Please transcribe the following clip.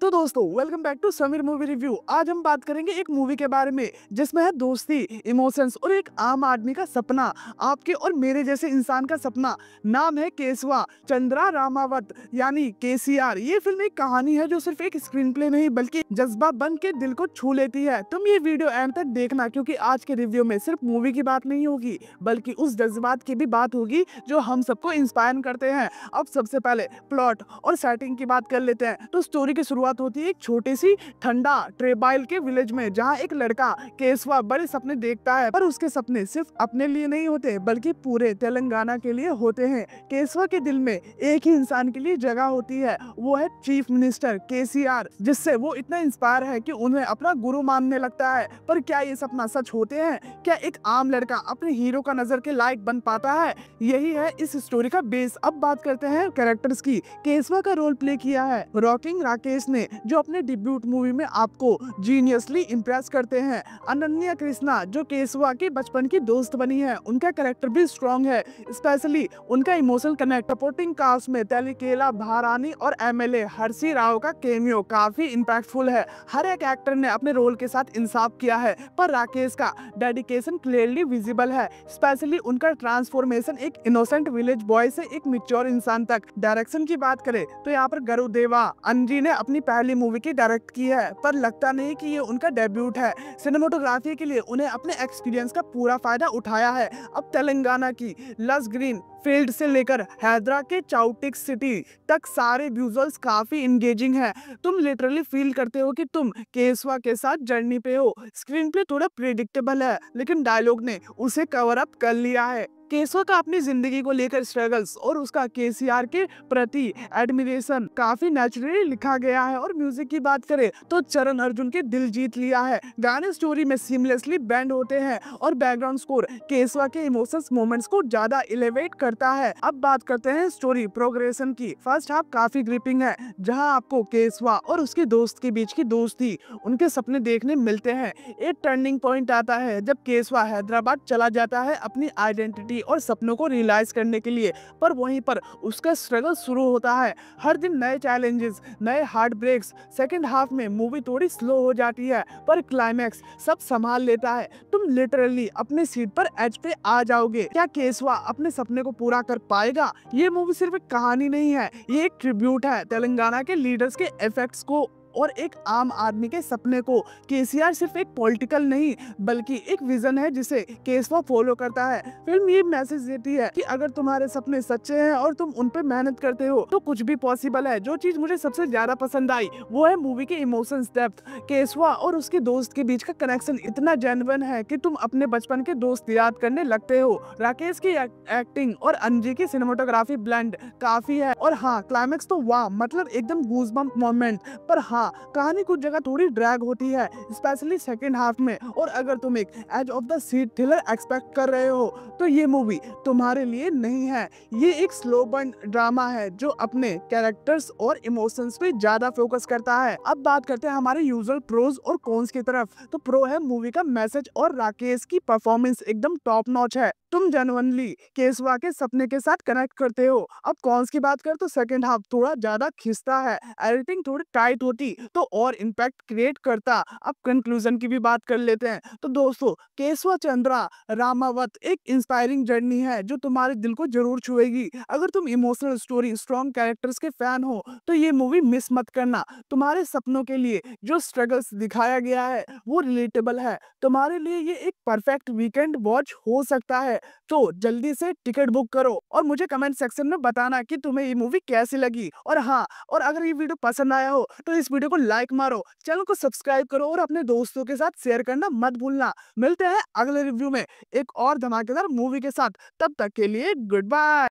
तो दोस्तों welcome back to Sameer movie review आज हम बात करेंगे एक मूवी के बारे में जिसमें है दोस्ती इमोशंस और एक आम आदमी का सपना आपके और मेरे जैसे इंसान का सपना नाम है केसवा चंद्रा रामावत यानी केसीआर ये फिल्म एक कहानी है जो सिर्फ एक स्क्रीन प्ले नहीं बल्कि जज्बा बन के दिल को छू लेती है तुम ये वीडियो एंड तक देखना क्योंकि आज के रिव्यू में सिर्फ मूवी की बात नहीं होगी बल्कि उस जज्बात की भी बात होगी जो हम सबको इंस्पायर करते हैं अब सबसे पहले प्लॉट और सेटिंग की बात कर लेते हैं तो स्टोरी की शुरुआत शुरुआत होती है एक छोटे सी ठंडा ट्रेबाइल के विलेज में जहाँ एक लड़का केसवा बड़े सपने देखता है पर उसके सपने सिर्फ अपने लिए नहीं होते बल्कि पूरे तेलंगाना के लिए होते हैं केसवा के दिल में एक ही इंसान के लिए जगह होती है वो है चीफ मिनिस्टर के जिससे वो इतना इंस्पायर है की उन्हें अपना गुरु मानने लगता है पर क्या ये सपना सच होते हैं क्या एक आम लड़का अपने हीरो का नजर के लायक बन पाता है यही है इस स्टोरी का बेस अब बात करते हैं कैरेक्टर्स की केसवा का रोल प्ले किया है रॉकिंग राकेश ने ने जो अपने डिब्यूट मूवी में आपको जीनियसली इम्प्रेस करते हैं अनन्या कृष्णा जो केसवा के बचपन की दोस्त बनी है उनका करेक्टर भी स्ट्रॉन्ग है स्पेशली उनका इमोशनल कनेक्ट सपोर्टिंग कास्ट में तेलिकेला भारानी और एम एल राव का केमियो काफी इम्पैक्टफुल है हर एक एक्टर ने अपने रोल के साथ इंसाफ किया है पर राकेश का डेडिकेशन क्लियरली विजिबल है स्पेशली उनका ट्रांसफॉर्मेशन एक इनोसेंट विलेज बॉय से एक मिच्योर इंसान तक डायरेक्शन की बात करें तो यहाँ पर गरुदेवा अंजी ने अपनी पहली मूवी की डायरेक्ट की है पर लगता नहीं कि ये उनका डेब्यूट है सिनेमाटोग्राफी के लिए उन्हें अपने एक्सपीरियंस का पूरा फायदा उठाया है अब तेलंगाना की लस ग्रीन फील्ड से लेकर हैदरा के चाउटिक सिटी तक सारे व्यूजल्स काफ़ी इंगेजिंग है तुम लिटरली फील करते हो कि तुम केसवा के साथ जर्नी पे हो स्क्रीन पे थोड़ा प्रिडिक्टेबल है लेकिन डायलॉग ने उसे कवर अप कर लिया है केसवा का अपनी जिंदगी को लेकर स्ट्रगल्स और उसका केसीआर के प्रति एडमिरेशन काफी नेचुरली लिखा गया है और म्यूजिक की बात करें तो चरण अर्जुन के दिल जीत लिया है गाने स्टोरी में सीमलेसली बैंड होते हैं और बैकग्राउंड स्कोर केसवा के इमोशंस मोमेंट्स को ज्यादा इलेवेट करता है अब बात करते हैं स्टोरी प्रोग्रेशन की फर्स्ट हाफ काफी ग्रिपिंग है जहाँ आपको केसवा और उसके दोस्त के बीच की दोस्ती उनके सपने देखने मिलते हैं एक टर्निंग पॉइंट आता है जब केसवा हैदराबाद चला जाता है अपनी आइडेंटिटी थी और सपनों को रियलाइज़ करने के लिए पर वहीं पर उसका स्ट्रगल शुरू होता है हर दिन नए चैलेंजेस नए हार्ट ब्रेक्स सेकेंड हाफ में मूवी थोड़ी स्लो हो जाती है पर क्लाइमैक्स सब संभाल लेता है तुम लिटरली अपने सीट पर एज पे आ जाओगे क्या केसवा अपने सपने को पूरा कर पाएगा ये मूवी सिर्फ एक कहानी नहीं है ये एक ट्रिब्यूट है तेलंगाना के लीडर्स के इफेक्ट्स को और एक आम आदमी के सपने को केसीआर सिर्फ एक पॉलिटिकल नहीं बल्कि एक विजन है जिसे केसवा फॉलो करता है फिल्म ये मैसेज देती है कि अगर तुम्हारे सपने सच्चे हैं और तुम उन पर मेहनत करते हो तो कुछ भी पॉसिबल है जो चीज मुझे सबसे ज्यादा पसंद आई वो है मूवी के इमोशन डेप्थ केसवा और उसके दोस्त के बीच का कनेक्शन इतना जेनवन है कि तुम अपने बचपन के दोस्त याद करने लगते हो राकेश की एक्टिंग और अंजी की सिनेमाटोग्राफी ब्लेंड काफी है और हाँ क्लाइमेक्स तो वाह मतलब एकदम गूज मोमेंट पर हाँ हाँ कहानी कुछ जगह थोड़ी ड्रैग होती है स्पेशली सेकेंड हाफ में और अगर तुम एक edge of the seat thriller expect कर रहे हो तो ये मूवी तुम्हारे लिए नहीं है ये एक स्लो बर्न ड्रामा है जो अपने कैरेक्टर्स और इमोशंस पे ज्यादा फोकस करता है अब बात करते हैं हमारे यूजर प्रोज और कॉन्स की तरफ तो प्रो है मूवी का मैसेज और राकेश की परफॉर्मेंस एकदम टॉप नॉच है तुम जनवनली केसवा के सपने के साथ कनेक्ट करते हो अब कॉन्स की बात करें तो सेकेंड हाफ थोड़ा ज्यादा खिंचता है एडिटिंग थोड़ी टाइट होती तो और इम्पैक्ट क्रिएट करता अब कंक्लूजन की भी बात कर लेते हैं तो दोस्तों केसवा चंद्रा रामावत एक इंस्पायरिंग जर्नी है जो तुम्हारे दिल को जरूर छुएगी अगर तुम इमोशनल स्टोरी स्ट्रॉन्ग कैरेक्टर्स के फैन हो तो ये मूवी मिस मत करना तुम्हारे सपनों के लिए जो स्ट्रगल्स दिखाया गया है वो रिलेटेबल है तुम्हारे लिए ये एक परफेक्ट वीकेंड वॉच हो सकता है तो जल्दी से टिकट बुक करो और मुझे कमेंट सेक्शन में बताना कि तुम्हें ये मूवी कैसी लगी और हाँ और अगर ये वीडियो पसंद आया हो तो इस वीडियो को लाइक मारो चैनल को सब्सक्राइब करो और अपने दोस्तों के साथ शेयर करना मत भूलना मिलते हैं अगले रिव्यू में एक और धमाकेदार मूवी के साथ तब तक के लिए गुड बाय